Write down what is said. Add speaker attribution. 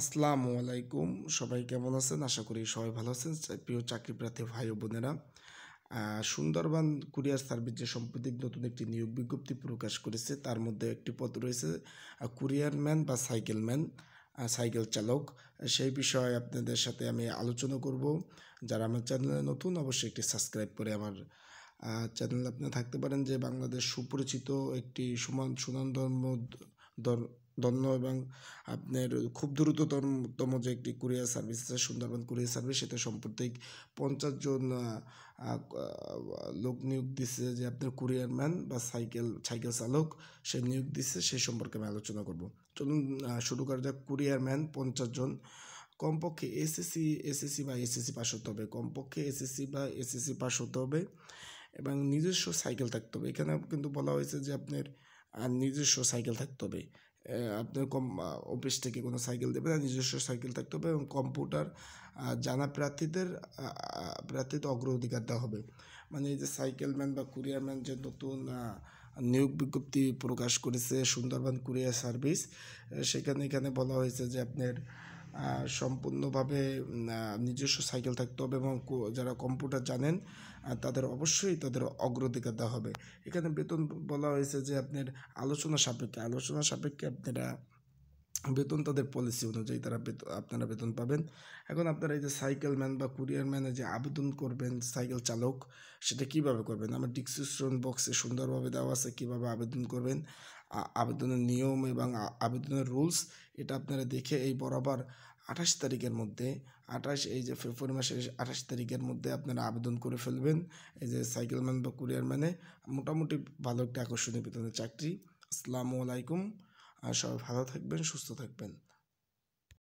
Speaker 1: আসসালামু আলাইকুম সবাই কেমন আছেন আশা করি সবাই ভালো আছেন প্রিয় চাকরি প্রার্থী ভাই বোনেরা সুন্দরবন কুরিয়ার সার্ভিস যে সম্প্রতি নতুন একটি নিয়োগ বিজ্ঞপ্তি প্রকাশ করেছে তার মধ্যে একটি পদ রয়েছে কুরিয়ারম্যান বা সাইকেলম্যান সাইকেল চালক সেই বিষয়ে আপনাদের সাথে আমি আলোচনা করব যারা আমার চ্যানেলে নতুন অবশ্যই একটি সাবস্ক্রাইব করে আমার চ্যানেল আপনি থাকতে পারেন যে বাংলাদেশ সুপরিচিত একটি সুমান সুনন্দন ধন্য এবং আপনার খুব দ্রুততম যে একটি কুরিয়ার সার্ভিস আছে সুন্দরবন কুরিয়ার সার্ভিস সেটা সম্প্রতি পঞ্চাশ জন লোক নিয়োগ দিচ্ছে যে আপনার কুরিয়ার ম্যান বা সাইকেল সাইকেল চালক সে নিয়োগ দিচ্ছে সে সম্পর্কে আমি আলোচনা করব চলুন শুরু করা যাক কুরিয়ার ম্যান পঞ্চাশ জন কমপক্ষে এসএসসি এসএসসি বা এসএসসি পাস হতে হবে কমপক্ষে এসএসসি বা এসএসসি পাস হতে হবে এবং নিজস্ব সাইকেল থাকতে হবে এখানে কিন্তু বলা হয়েছে যে আপনার নিজস্ব সাইকেল থাকতে হবে আপনার কম অফিস থেকে কোনো সাইকেল দেবে না নিজস্ব সাইকেল থাকতে হবে এবং কম্পিউটার জানা প্রার্থীদের প্রার্থীদের অগ্রাধিকার দেওয়া হবে মানে এই যে সাইকেলম্যান বা কুরিয়ারম্যান যে নতুন নিয়োগ বিজ্ঞপ্তি প্রকাশ করেছে সুন্দরবন কুরিয়ার সার্ভিস সেখানে এখানে বলা হয়েছে যে আপনার সম্পূর্ণভাবে নিজস্ব সাইকেল থাকতে হবে এবং যারা কম্পিউটার জানেন তাদের অবশ্যই তাদের অগ্রাধিকার দেওয়া হবে এখানে বেতন বলা হয়েছে যে আপনার আলোচনা সাপেক্ষে আলোচনা সাপেক্ষে আপনারা বেতন তাদের পলিসি অনুযায়ী তারা বেতন আপনারা বেতন পাবেন এখন আপনারা এই যে সাইকেল ম্যান বা কুরিয়ার ম্যানে যে আবেদন করবেন সাইকেল চালক সেটা কিভাবে করবেন আমার ডিসক্রিপশন বক্সে সুন্দরভাবে দেওয়া আছে কীভাবে আবেদন করবেন আবেদনের নিয়ম এবং আবেদনের রুলস এটা আপনারা দেখে এই বরাবর আঠাশ তারিখের মধ্যে আঠাশ এই যে ফেব্রুয়ারি মাসের আঠাশ তারিখের মধ্যে আপনারা আবেদন করে ফেলবেন এই যে সাইকেল ম্যান বা কুরিয়ার ম্যানে মোটামুটি ভালো একটা আকর্ষণীয় বেতনের চাকরি আসসালামু আলাইকুম আর সবাই ভালো থাকবেন সুস্থ থাকবেন